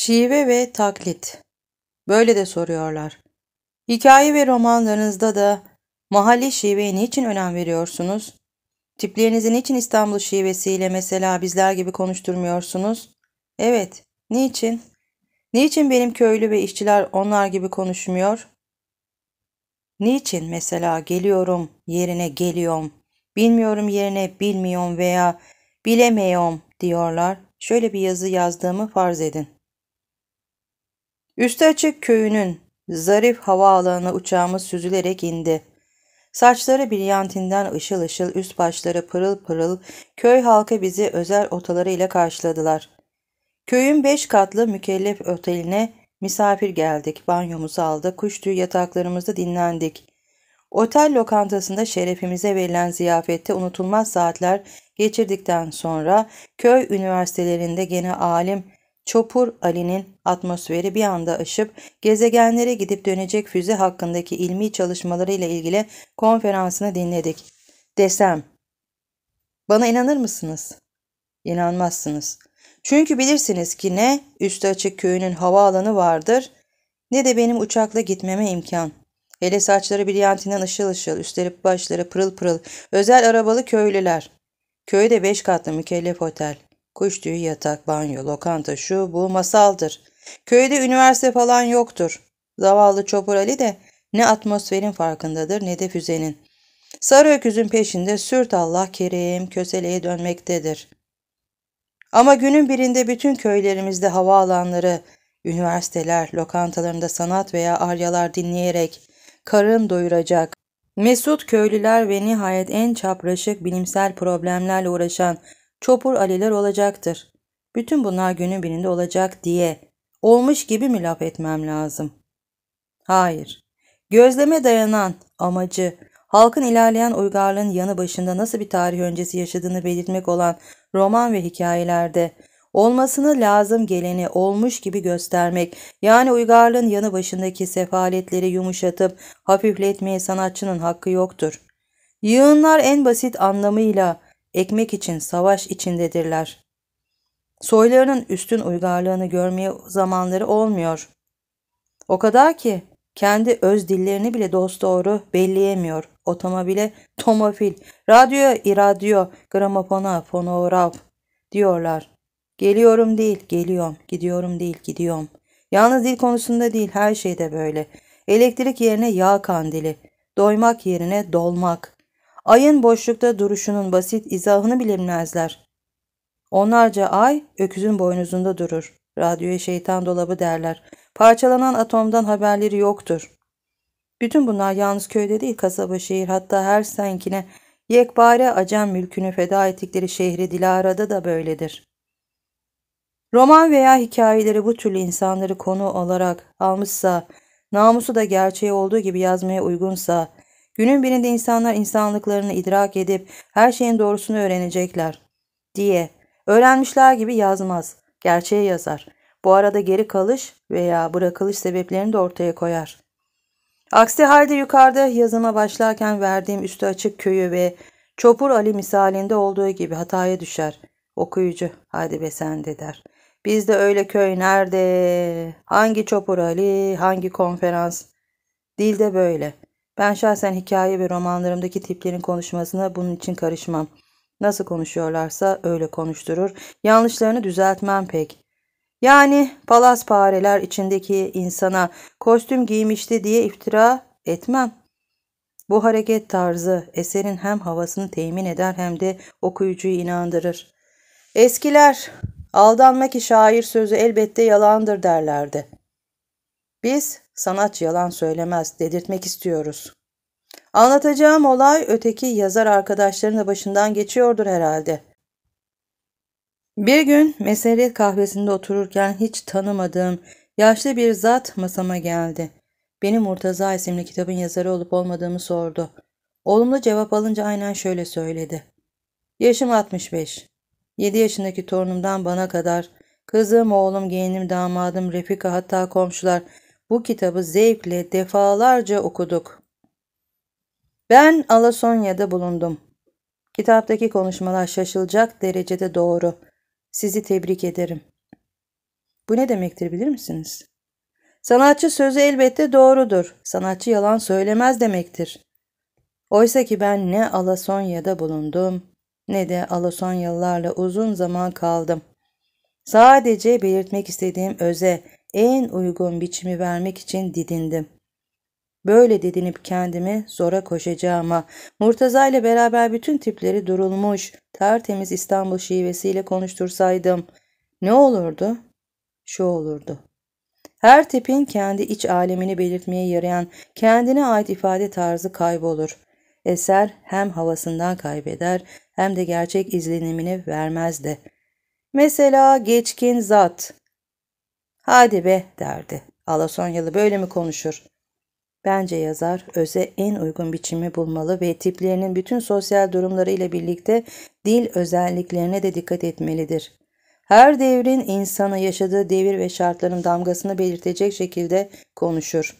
Şive ve taklit. Böyle de soruyorlar. Hikaye ve romanlarınızda da mahalle şiveye niçin önem veriyorsunuz? Tiplerinizi niçin İstanbul şivesiyle mesela bizler gibi konuşturmuyorsunuz? Evet, niçin? Niçin benim köylü ve işçiler onlar gibi konuşmuyor? Niçin mesela geliyorum yerine geliyorum, bilmiyorum yerine bilmiyorum veya bilemiyorum diyorlar. Şöyle bir yazı yazdığımı farz edin. Üstü açık köyünün zarif havaalanına uçağımız süzülerek indi. Saçları brilyantinden ışıl ışıl, üst başları pırıl pırıl, köy halkı bizi özel otalarıyla karşıladılar. Köyün beş katlı mükellef oteline misafir geldik, banyomuzu aldık, kuş tüyü yataklarımızda dinlendik. Otel lokantasında şerefimize verilen ziyafette unutulmaz saatler geçirdikten sonra köy üniversitelerinde gene alim Çopur Ali'nin atmosferi bir anda aşıp gezegenlere gidip dönecek füze hakkındaki ilmi çalışmalarıyla ilgili konferansını dinledik. Desem, bana inanır mısınız? İnanmazsınız. Çünkü bilirsiniz ki ne üstü açık köyünün havaalanı vardır ne de benim uçakla gitmeme imkan. Hele saçları brilyantinden ışıl ışıl, üstleri başları pırıl pırıl, özel arabalı köylüler. Köyde beş katlı mükellef otel. Kuş tüyü yatak, banyo, lokanta şu bu masaldır. Köyde üniversite falan yoktur. Zavallı Çopur Ali de ne atmosferin farkındadır ne de füzenin. Sarı öküzün peşinde sürt Allah kerim Kösele'ye dönmektedir. Ama günün birinde bütün köylerimizde havaalanları, üniversiteler, lokantalarında sanat veya aryalar dinleyerek karın doyuracak, mesut köylüler ve nihayet en çapraşık bilimsel problemlerle uğraşan çopur aliler olacaktır. Bütün bunlar günün birinde olacak diye olmuş gibi mi laf etmem lazım? Hayır. Gözleme dayanan amacı halkın ilerleyen uygarlığın yanı başında nasıl bir tarih öncesi yaşadığını belirtmek olan roman ve hikayelerde olmasını lazım geleni olmuş gibi göstermek yani uygarlığın yanı başındaki sefaletleri yumuşatıp hafifletmeye sanatçının hakkı yoktur. Yığınlar en basit anlamıyla ekmek için savaş içindedirler. Soylarının üstün uygarlığını görmeye zamanları olmuyor. O kadar ki kendi öz dillerini bile dosdoğru belleyemiyor. Otomobile tomofil, radyoya iradyo, gramofona fonograf diyorlar. Geliyorum değil, geliyorum, gidiyorum değil, gidiyorum. Yalnız dil konusunda değil, her şeyde böyle. Elektrik yerine yağ kandili, doymak yerine dolmak, Ayın boşlukta duruşunun basit izahını bilemezler. Onlarca ay öküzün boynuzunda durur. Radyoya şeytan dolabı derler. Parçalanan atomdan haberleri yoktur. Bütün bunlar yalnız köyde değil kasaba şehir hatta her senkine yekpare acem mülkünü feda ettikleri şehri Dilara'da da böyledir. Roman veya hikayeleri bu türlü insanları konu olarak almışsa, namusu da gerçeği olduğu gibi yazmaya uygunsa, Günün birinde insanlar insanlıklarını idrak edip her şeyin doğrusunu öğrenecekler diye öğrenmişler gibi yazmaz, gerçeği yazar. Bu arada geri kalış veya bırakılış sebeplerini de ortaya koyar. Aksi halde yukarıda yazıma başlarken verdiğim üstü açık köyü ve Çopur Ali misalinde olduğu gibi hataya düşer. Okuyucu hadi be sen de der. Bizde öyle köy nerede? Hangi Çopur Ali, hangi konferans? Dilde böyle. Ben şahsen hikaye ve romanlarımdaki tiplerin konuşmasına bunun için karışmam. Nasıl konuşuyorlarsa öyle konuşturur. Yanlışlarını düzeltmem pek. Yani palas pareler içindeki insana kostüm giymişti diye iftira etmem. Bu hareket tarzı eserin hem havasını temin eder hem de okuyucuyu inandırır. Eskiler aldanma ki şair sözü elbette yalandır derlerdi. Biz sanatçı yalan söylemez dedirtmek istiyoruz. Anlatacağım olay öteki yazar arkadaşlarının da başından geçiyordur herhalde. Bir gün mesele kahvesinde otururken hiç tanımadığım yaşlı bir zat masama geldi. Benim Murtaza isimli kitabın yazarı olup olmadığımı sordu. Olumlu cevap alınca aynen şöyle söyledi. Yaşım 65. 7 yaşındaki torunumdan bana kadar kızım, oğlum, yeğenim, damadım, Refika hatta komşular bu kitabı zevkle defalarca okuduk. Ben Alasonya'da bulundum. Kitaptaki konuşmalar şaşılacak derecede doğru. Sizi tebrik ederim. Bu ne demektir bilir misiniz? Sanatçı sözü elbette doğrudur. Sanatçı yalan söylemez demektir. Oysa ki ben ne Alasonya'da bulundum ne de Alasonyalılarla uzun zaman kaldım. Sadece belirtmek istediğim öze en uygun biçimi vermek için didindim. Böyle dedinip kendimi zora koşacağıma. Murtaza ile beraber bütün tipleri durulmuş, tertemiz İstanbul şivesiyle konuştursaydım. Ne olurdu? Şu olurdu. Her tipin kendi iç alemini belirtmeye yarayan kendine ait ifade tarzı kaybolur. Eser hem havasından kaybeder hem de gerçek izlenimini vermezdi. Mesela geçkin zat. Hadi be derdi. Alasonyalı böyle mi konuşur? Bence yazar öze en uygun biçimi bulmalı ve tiplerinin bütün sosyal durumları ile birlikte dil özelliklerine de dikkat etmelidir. Her devrin insanı yaşadığı devir ve şartların damgasını belirtecek şekilde konuşur.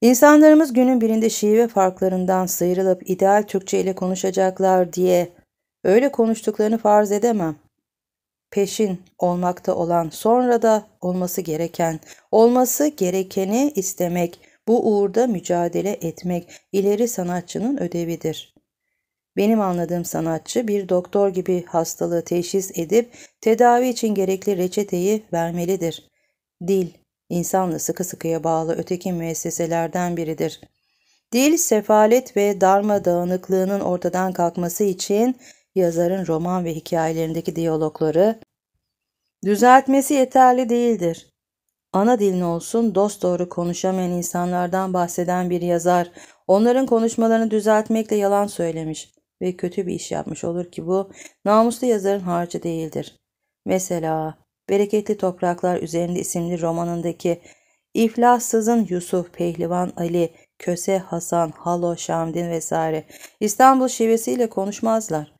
İnsanlarımız günün birinde şive farklarından sıyrılıp ideal Türkçe ile konuşacaklar diye öyle konuştuklarını farz edemem peşin olmakta olan sonra da olması gereken, olması gerekeni istemek, bu uğurda mücadele etmek ileri sanatçının ödevidir. Benim anladığım sanatçı bir doktor gibi hastalığı teşhis edip tedavi için gerekli reçeteyi vermelidir. Dil, insanla sıkı sıkıya bağlı öteki müesseselerden biridir. Dil, sefalet ve darma dağınıklığının ortadan kalkması için yazarın roman ve hikayelerindeki diyalogları düzeltmesi yeterli değildir. Ana dilin olsun dost doğru konuşamayan insanlardan bahseden bir yazar onların konuşmalarını düzeltmekle yalan söylemiş ve kötü bir iş yapmış olur ki bu namuslu yazarın harcı değildir. Mesela Bereketli Topraklar Üzerinde isimli romanındaki İflassızın Yusuf, Pehlivan Ali, Köse Hasan, Halo Şamdin vesaire İstanbul şivesiyle konuşmazlar.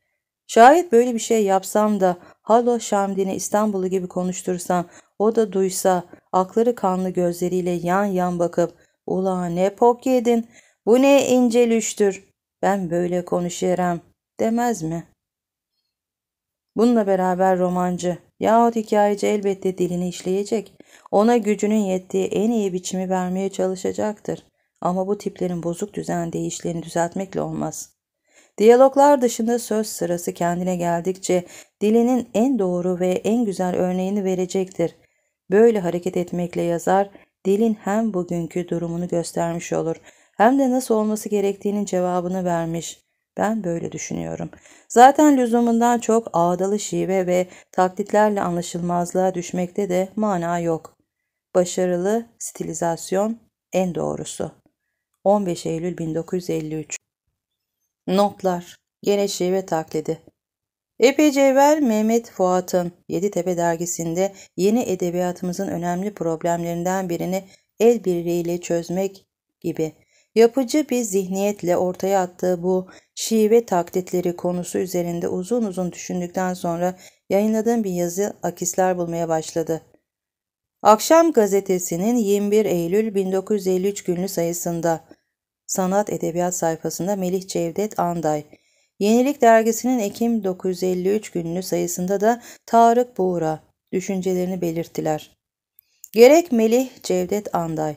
Şayet böyle bir şey yapsam da Halo Şamdin'i İstanbul'u gibi konuştursam o da duysa akları kanlı gözleriyle yan yan bakıp ''Ula ne pok yedin, bu ne incelüştür, ben böyle konuşuyorum.'' demez mi? Bununla beraber romancı yahut hikayeci elbette dilini işleyecek. Ona gücünün yettiği en iyi biçimi vermeye çalışacaktır. Ama bu tiplerin bozuk düzen işlerini düzeltmekle olmaz. Diyaloglar dışında söz sırası kendine geldikçe dilinin en doğru ve en güzel örneğini verecektir. Böyle hareket etmekle yazar dilin hem bugünkü durumunu göstermiş olur hem de nasıl olması gerektiğinin cevabını vermiş. Ben böyle düşünüyorum. Zaten lüzumundan çok ağdalı şive ve taklitlerle anlaşılmazlığa düşmekte de mana yok. Başarılı stilizasyon en doğrusu. 15 Eylül 1953 Notlar Gene şive şey taklidi Epeyce evvel Mehmet Fuat'ın Yeditepe dergisinde yeni edebiyatımızın önemli problemlerinden birini el birliğiyle çözmek gibi yapıcı bir zihniyetle ortaya attığı bu şive taklitleri konusu üzerinde uzun uzun düşündükten sonra yayınladığım bir yazı akisler bulmaya başladı. Akşam gazetesinin 21 Eylül 1953 günlü sayısında Sanat Edebiyat sayfasında Melih Cevdet Anday, Yenilik dergisinin Ekim 953 günlü sayısında da Tarık Buğra düşüncelerini belirttiler. Gerek Melih Cevdet Anday,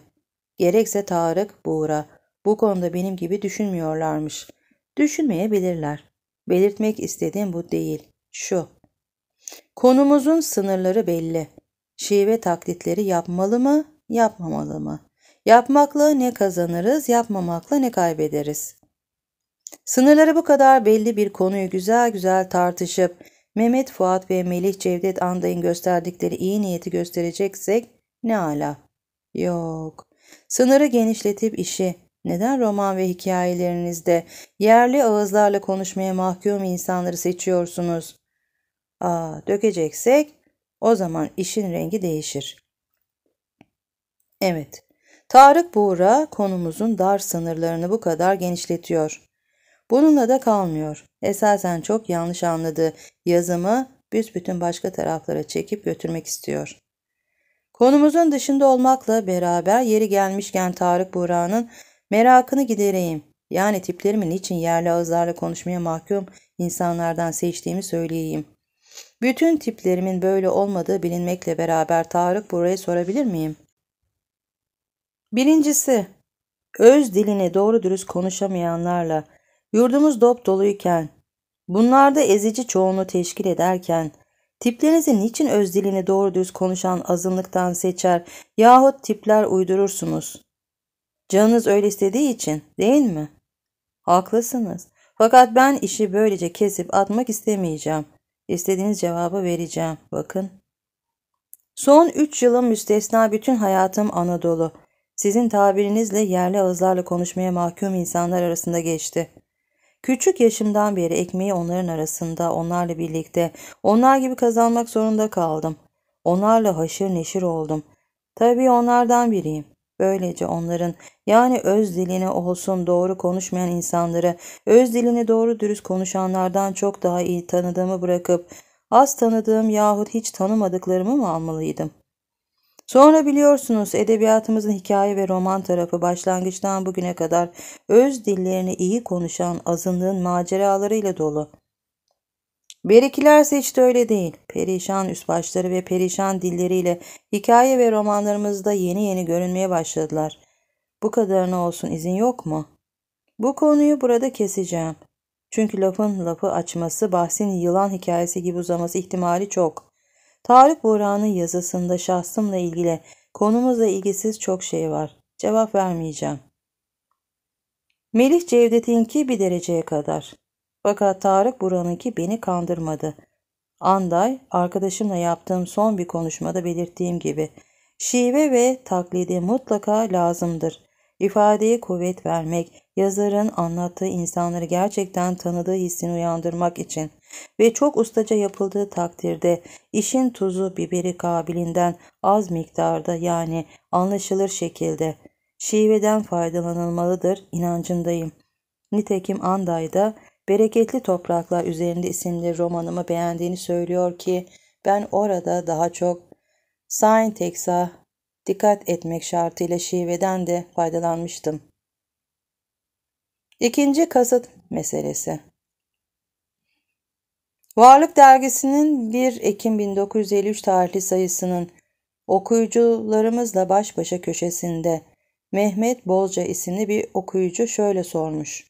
gerekse Tarık Buğra bu konuda benim gibi düşünmüyorlarmış. Düşünmeyebilirler. Belirtmek istediğim bu değil. Şu. Konumuzun sınırları belli. Şive taklitleri yapmalı mı, yapmamalı mı? Yapmakla ne kazanırız, yapmamakla ne kaybederiz? Sınırları bu kadar belli bir konuyu güzel güzel tartışıp Mehmet Fuat ve Melih Cevdet Anday'ın gösterdikleri iyi niyeti göstereceksek ne ala. Yok. Sınırı genişletip işi neden roman ve hikayelerinizde yerli ağızlarla konuşmaya mahkum insanları seçiyorsunuz? Aa, dökeceksek o zaman işin rengi değişir. Evet, Tarık Buğra konumuzun dar sınırlarını bu kadar genişletiyor. Bununla da kalmıyor. Esasen çok yanlış anladı. Yazımı büsbütün başka taraflara çekip götürmek istiyor. Konumuzun dışında olmakla beraber yeri gelmişken Tarık Buğra'nın merakını gidereyim. Yani tiplerimin için yerli ağızlarla konuşmaya mahkum insanlardan seçtiğimi söyleyeyim. Bütün tiplerimin böyle olmadığı bilinmekle beraber Tarık Buğra'ya sorabilir miyim? Birincisi, öz dilini doğru dürüst konuşamayanlarla yurdumuz dop doluyken, bunlarda ezici çoğunluğu teşkil ederken, tiplerinizi niçin öz dilini doğru dürüst konuşan azınlıktan seçer yahut tipler uydurursunuz? Canınız öyle istediği için değil mi? Haklısınız. Fakat ben işi böylece kesip atmak istemeyeceğim. İstediğiniz cevabı vereceğim. Bakın. Son üç yılım müstesna bütün hayatım Anadolu sizin tabirinizle yerli ağızlarla konuşmaya mahkum insanlar arasında geçti. Küçük yaşımdan beri ekmeği onların arasında, onlarla birlikte, onlar gibi kazanmak zorunda kaldım. Onlarla haşır neşir oldum. Tabii onlardan biriyim. Böylece onların yani öz dilini olsun doğru konuşmayan insanları öz dilini doğru dürüst konuşanlardan çok daha iyi tanıdığımı bırakıp az tanıdığım yahut hiç tanımadıklarımı mı almalıydım? Sonra biliyorsunuz edebiyatımızın hikaye ve roman tarafı başlangıçtan bugüne kadar öz dillerini iyi konuşan azınlığın maceralarıyla dolu. Berikilerse hiç de öyle değil. Perişan üst başları ve perişan dilleriyle hikaye ve romanlarımızda yeni yeni görünmeye başladılar. Bu kadarına olsun izin yok mu? Bu konuyu burada keseceğim. Çünkü lafın lafı açması, bahsin yılan hikayesi gibi uzaması ihtimali çok.'' Tarık Buran'ın yazısında şahsımla ilgili konumuzla ilgisiz çok şey var. Cevap vermeyeceğim. Melih Cevdet'inki bir dereceye kadar. Fakat Tarık Buran'ınki beni kandırmadı. Anday, arkadaşımla yaptığım son bir konuşmada belirttiğim gibi, şive ve taklidi mutlaka lazımdır ifadeye kuvvet vermek, yazarın anlattığı insanları gerçekten tanıdığı hissini uyandırmak için ve çok ustaca yapıldığı takdirde işin tuzu biberi kabilinden az miktarda yani anlaşılır şekilde şiveden faydalanılmalıdır inancındayım. Nitekim Anday'da Bereketli Topraklar üzerinde isimli romanımı beğendiğini söylüyor ki ben orada daha çok Saint Texa dikkat etmek şartıyla şiveden de faydalanmıştım. İkinci kasıt meselesi. Varlık dergisinin 1 Ekim 1953 tarihli sayısının okuyucularımızla baş başa köşesinde Mehmet Bozca isimli bir okuyucu şöyle sormuş.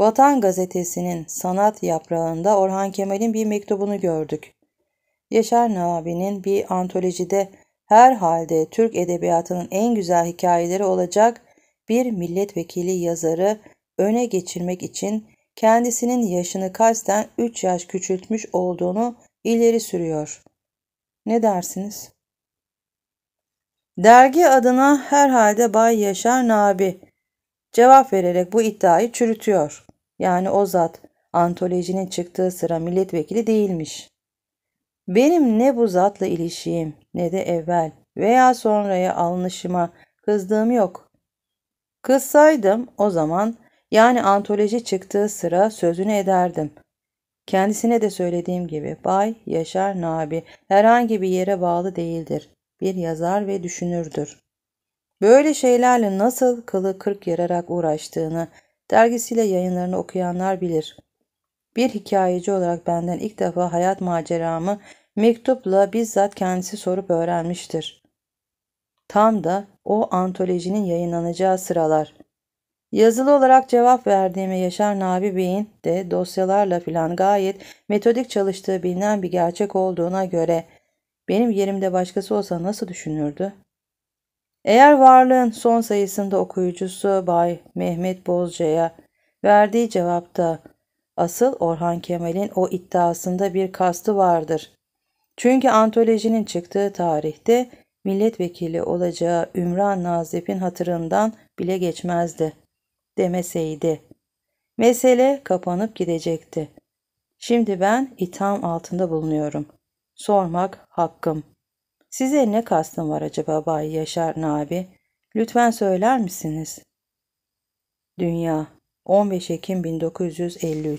Vatan gazetesinin sanat yaprağında Orhan Kemal'in bir mektubunu gördük. Yaşar Nabi'nin bir antolojide herhalde Türk edebiyatının en güzel hikayeleri olacak bir milletvekili yazarı öne geçirmek için kendisinin yaşını kasten 3 yaş küçültmüş olduğunu ileri sürüyor. Ne dersiniz? Dergi adına herhalde Bay Yaşar Nabi cevap vererek bu iddiayı çürütüyor. Yani o zat antolojinin çıktığı sıra milletvekili değilmiş. Benim ne bu zatla ilişiğim ne de evvel veya sonraya alınışıma kızdığım yok. Kızsaydım o zaman yani antoloji çıktığı sıra sözünü ederdim. Kendisine de söylediğim gibi Bay Yaşar Nabi herhangi bir yere bağlı değildir. Bir yazar ve düşünürdür. Böyle şeylerle nasıl kılı kırk yararak uğraştığını dergisiyle yayınlarını okuyanlar bilir. Bir hikayeci olarak benden ilk defa hayat maceramı mektupla bizzat kendisi sorup öğrenmiştir. Tam da o antolojinin yayınlanacağı sıralar. Yazılı olarak cevap verdiğime Yaşar Nabi Bey'in de dosyalarla filan gayet metodik çalıştığı bilinen bir gerçek olduğuna göre benim yerimde başkası olsa nasıl düşünürdü? Eğer varlığın son sayısında okuyucusu Bay Mehmet Bozca'ya verdiği cevapta Asıl Orhan Kemal'in o iddiasında bir kastı vardır. Çünkü antolojinin çıktığı tarihte milletvekili olacağı Ümran Nazip'in hatırından bile geçmezdi. Demeseydi. Mesele kapanıp gidecekti. Şimdi ben itham altında bulunuyorum. Sormak hakkım. Size ne kastım var acaba Bay Yaşar Nabi? Lütfen söyler misiniz? Dünya 15 Ekim 1953